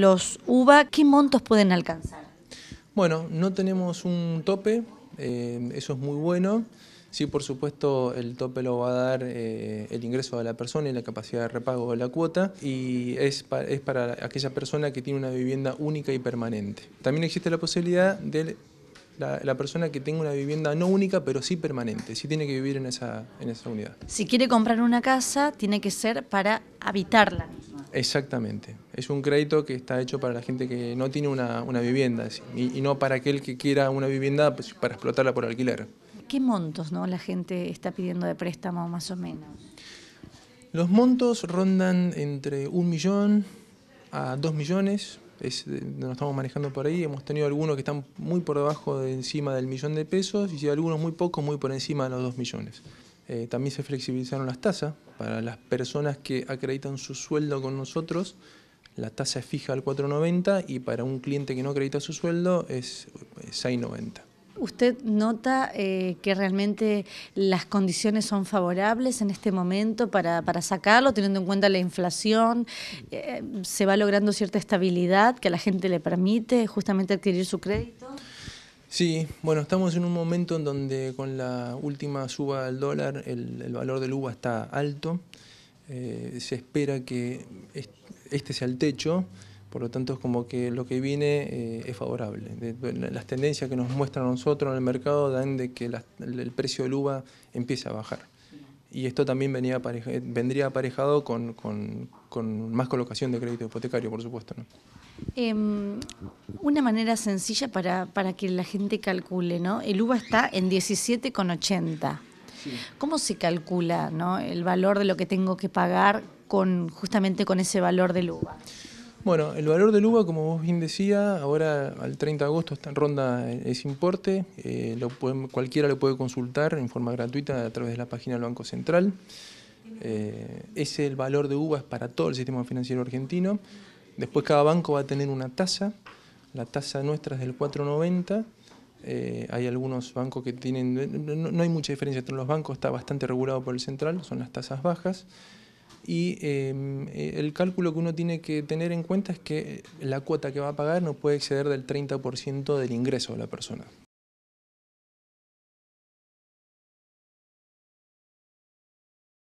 los UBA, ¿qué montos pueden alcanzar? Bueno, no tenemos un tope, eh, eso es muy bueno. Sí, por supuesto, el tope lo va a dar eh, el ingreso de la persona y la capacidad de repago de la cuota y es, para aquella persona que tiene una vivienda única y permanente. También existe la posibilidad de la, persona que tenga una vivienda no única, pero sí permanente, sí tiene que vivir en esa, en esa unidad. Si quiere comprar una casa, tiene que ser para habitarla. Exactamente. Es un crédito que está hecho para la gente que no tiene una, vivienda y, no para aquel que quiera una vivienda pues, para explotarla por alquiler. ¿Qué montos no, la gente está pidiendo de préstamo más o menos? Los montos rondan entre un millón a dos millones, eh, nos estamos manejando por ahí. Hemos tenido algunos que están muy por debajo de encima del millón de pesos y algunos muy pocos, muy por encima de los dos millones. Eh, también se flexibilizaron las tasas para las personas que acreditan su sueldo con nosotros. La tasa es fija al 4,90 y para un cliente que no acredita su sueldo es 6,90. ¿Usted nota eh, que realmente las condiciones son favorables en este momento para, sacarlo, teniendo en cuenta la inflación? Eh, ¿Se va logrando cierta estabilidad que a la gente le permite justamente adquirir su crédito? Sí, bueno, estamos en un momento en donde con la última suba del dólar el, valor del uva está alto. Eh, se espera que este sea el techo, por lo tanto es como que lo que viene eh, es favorable. las tendencias que nos muestran nosotros en el mercado dan de que el precio del uva empiece a bajar y esto también vendría aparejado con, más colocación de crédito hipotecario, por supuesto. Em, una manera sencilla para, que la gente calcule, ¿no? El UVA está en 17,80. ¿Cómo se calcula ¿no? el valor de lo que tengo que pagar con justamente con ese valor del UVA? Bueno, el valor del uva, como vos bien decía, ahora al 30 de agosto está en ronda eh, ese importe. Eh, cualquiera lo puede consultar en forma gratuita a través de la página del Banco Central. Eh, ese es el valor de uva para todo el sistema financiero argentino. Después cada banco va a tener una tasa. La tasa nuestra es del 490. hay algunos bancos que tienen, no, hay mucha diferencia entre los bancos, está bastante regulado por el central, son las tasas bajas y em, eh, el cálculo que uno tiene que tener en cuenta es que la cuota que va a pagar no puede exceder del 30% del ingreso de la persona.